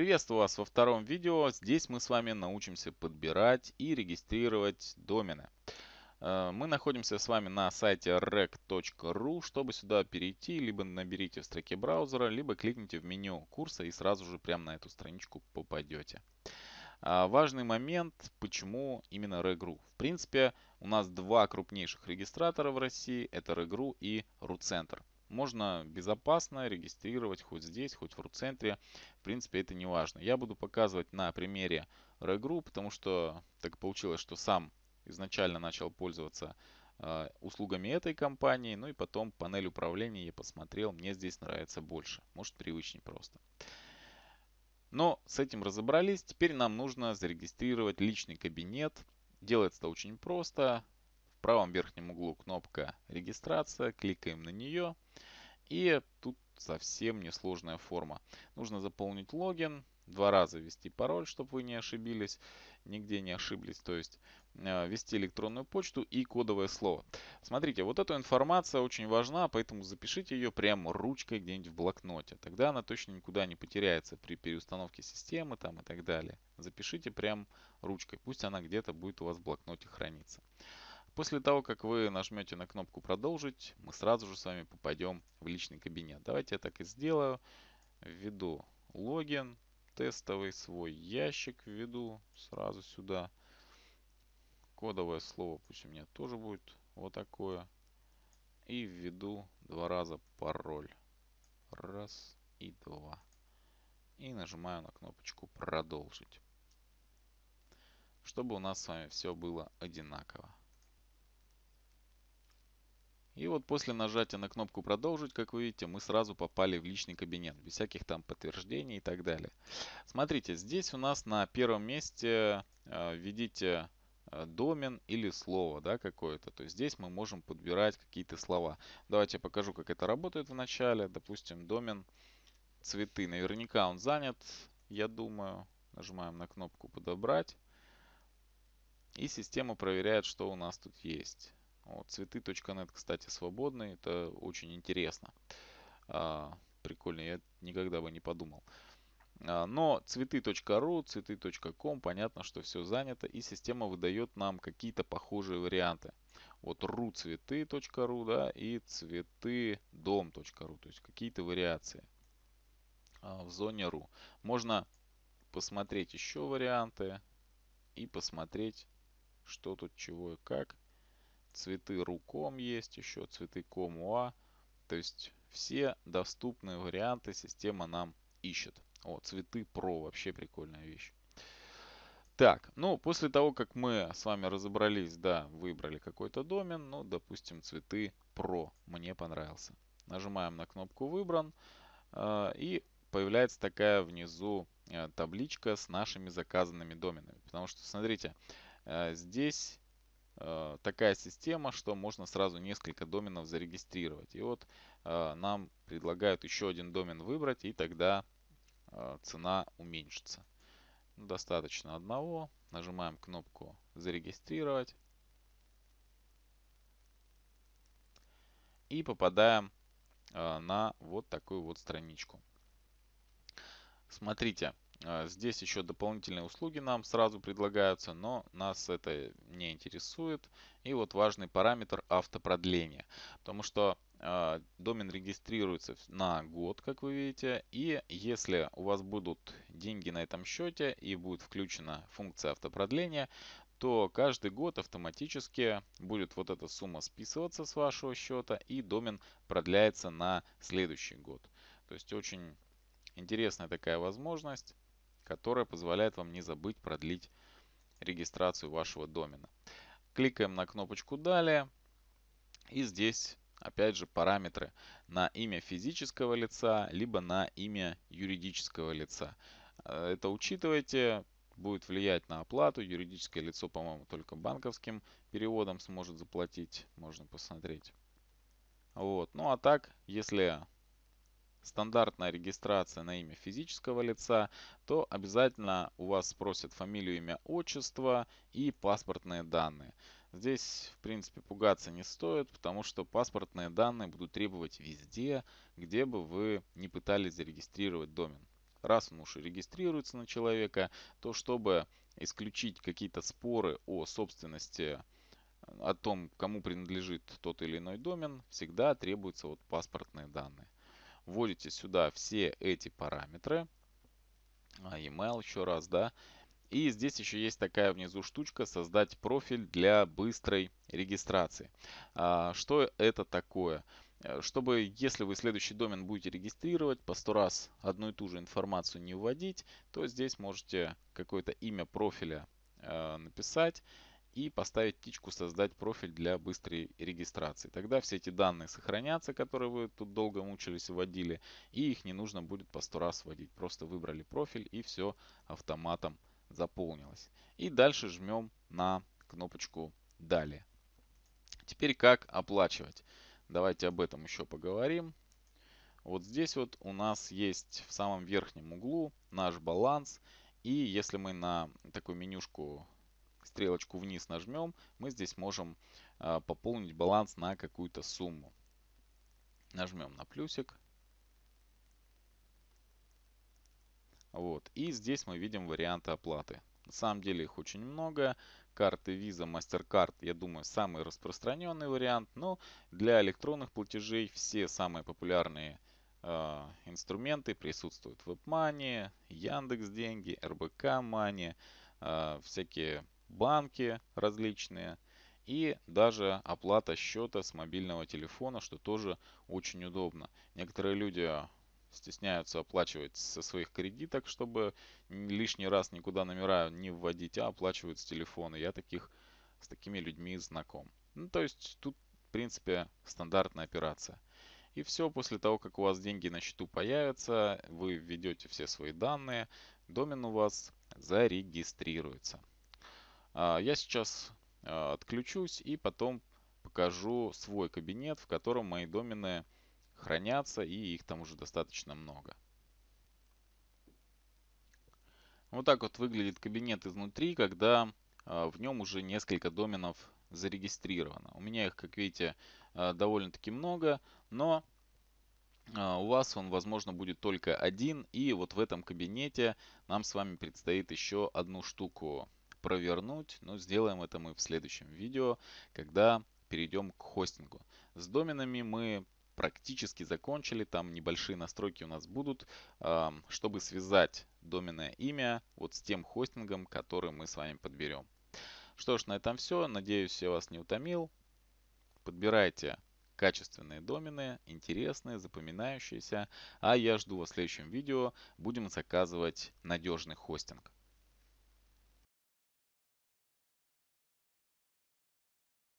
Приветствую вас во втором видео. Здесь мы с вами научимся подбирать и регистрировать домены. Э, мы находимся с вами на сайте rec.ru. Чтобы сюда перейти, либо наберите в строке браузера, либо кликните в меню курса и сразу же прямо на эту страничку попадете. А, важный момент, почему именно Regru. В принципе, у нас два крупнейших регистратора в России. Это Regru и RuCenter. Можно безопасно регистрировать хоть здесь, хоть в RUT-центре. В принципе, это не важно. Я буду показывать на примере REGRU, потому что так получилось, что сам изначально начал пользоваться э, услугами этой компании, ну и потом панель управления я посмотрел, мне здесь нравится больше, может привычнее просто. Но с этим разобрались, теперь нам нужно зарегистрировать личный кабинет. Делается это очень просто. В правом верхнем углу кнопка регистрация, кликаем на нее – и тут совсем несложная форма. Нужно заполнить логин, два раза ввести пароль, чтобы вы не ошибились, нигде не ошиблись, то есть э, ввести электронную почту и кодовое слово. Смотрите, вот эта информация очень важна, поэтому запишите ее прямо ручкой где-нибудь в блокноте. Тогда она точно никуда не потеряется при переустановке системы там и так далее. Запишите прям ручкой, пусть она где-то будет у вас в блокноте храниться. После того, как вы нажмете на кнопку «Продолжить», мы сразу же с вами попадем в личный кабинет. Давайте я так и сделаю. Введу логин, тестовый свой ящик введу сразу сюда. Кодовое слово пусть у меня тоже будет вот такое. И введу два раза пароль. Раз и два. И нажимаю на кнопочку «Продолжить». Чтобы у нас с вами все было одинаково. И вот после нажатия на кнопку «Продолжить», как вы видите, мы сразу попали в личный кабинет, без всяких там подтверждений и так далее. Смотрите, здесь у нас на первом месте э, введите э, домен или слово да, какое-то. То есть здесь мы можем подбирать какие-то слова. Давайте я покажу, как это работает в начале. Допустим, домен цветы. Наверняка он занят, я думаю. Нажимаем на кнопку «Подобрать». И система проверяет, что у нас тут есть. Вот, цветы.нет, кстати, свободны. Это очень интересно. А, прикольно, я никогда бы не подумал. А, но цветы.ру, цветы.ком, понятно, что все занято. И система выдает нам какие-то похожие варианты. Вот ру цветы.ру, да, и цветы дом.ру. То есть какие-то вариации а, в зоне ру. Можно посмотреть еще варианты и посмотреть, что тут, чего и как цветы руком есть еще, цветы комуа. То есть все доступные варианты система нам ищет. О, цветы про, вообще прикольная вещь. Так, ну, после того, как мы с вами разобрались, да, выбрали какой-то домен, ну, допустим, цветы про, мне понравился. Нажимаем на кнопку «Выбран», э, и появляется такая внизу э, табличка с нашими заказанными доменами. Потому что, смотрите, э, здесь Э, такая система, что можно сразу несколько доменов зарегистрировать. И вот э, нам предлагают еще один домен выбрать, и тогда э, цена уменьшится. Ну, достаточно одного. Нажимаем кнопку «Зарегистрировать». И попадаем на вот такую вот страничку. Смотрите, а, здесь еще дополнительные услуги нам сразу предлагаются, но нас это не интересует. И вот важный параметр автопродления, потому что а, домен регистрируется на год, как вы видите. И если у вас будут деньги на этом счете и будет включена функция автопродления, то каждый год автоматически будет вот эта сумма списываться с вашего счета и домен продляется на следующий год. То есть очень интересная такая возможность которая позволяет вам не забыть продлить регистрацию вашего домена. Кликаем на кнопочку «Далее». И здесь, опять же, параметры на имя физического лица, либо на имя юридического лица. Э, это учитывайте, будет влиять на оплату. Юридическое лицо, по-моему, только банковским переводом сможет заплатить. Можно посмотреть. Вот. Ну а так, если стандартная регистрация на имя физического лица, то обязательно у вас спросят фамилию, имя, отчество и паспортные данные. Здесь, в принципе, пугаться не стоит, потому что паспортные данные будут требовать везде, где бы вы не пытались зарегистрировать домен. Раз он уж регистрируется на человека, то чтобы исключить какие-то споры о собственности, о том, кому принадлежит тот или иной домен, всегда требуются вот паспортные данные вводите сюда все эти параметры. А, email еще раз, да. И здесь еще есть такая внизу штучка «Создать профиль для быстрой регистрации». А, что это такое? Э, чтобы, если вы следующий домен будете регистрировать, по сто раз одну и ту же информацию не вводить, то здесь можете какое-то имя профиля э, написать и поставить птичку «Создать профиль для быстрой регистрации». Тогда все эти данные сохранятся, которые вы тут долго мучились и вводили, и их не нужно будет по 100 раз вводить. Просто выбрали профиль и все автоматом заполнилось. И дальше жмем на кнопочку «Далее». Теперь как оплачивать. Давайте об этом еще поговорим. Вот здесь вот у нас есть в самом верхнем углу наш баланс. И если мы на такую менюшку стрелочку вниз нажмем, мы здесь можем а, пополнить баланс на какую-то сумму. Нажмем на плюсик. Вот. И здесь мы видим варианты оплаты. На самом деле их очень много. Карты Visa, MasterCard, я думаю, самый распространенный вариант. Но для электронных платежей все самые популярные э, инструменты присутствуют. WebMoney, Яндекс.Деньги, РБК Money, э, всякие банки различные и даже оплата счета с мобильного телефона, что тоже очень удобно. Некоторые люди стесняются оплачивать со своих кредиток, чтобы лишний раз никуда номера не вводить, а оплачивают с телефона. Я таких с такими людьми знаком. Ну, то есть тут, в принципе, стандартная операция. И все, после того, как у вас деньги на счету появятся, вы введете все свои данные, домен у вас зарегистрируется. А, я сейчас а, отключусь и потом покажу свой кабинет, в котором мои домены хранятся, и их там уже достаточно много. Вот так вот выглядит кабинет изнутри, когда а, в нем уже несколько доменов зарегистрировано. У меня их, как видите, довольно-таки много, но у вас он, возможно, будет только один. И вот в этом кабинете нам с вами предстоит еще одну штуку провернуть, но сделаем это мы в следующем видео, когда перейдем к хостингу. С доменами мы практически закончили, там небольшие настройки у нас будут, чтобы связать доменное имя вот с тем хостингом, который мы с вами подберем. Что ж, на этом все. Надеюсь, я вас не утомил. Подбирайте качественные домены, интересные, запоминающиеся. А я жду вас в следующем видео. Будем заказывать надежный хостинг.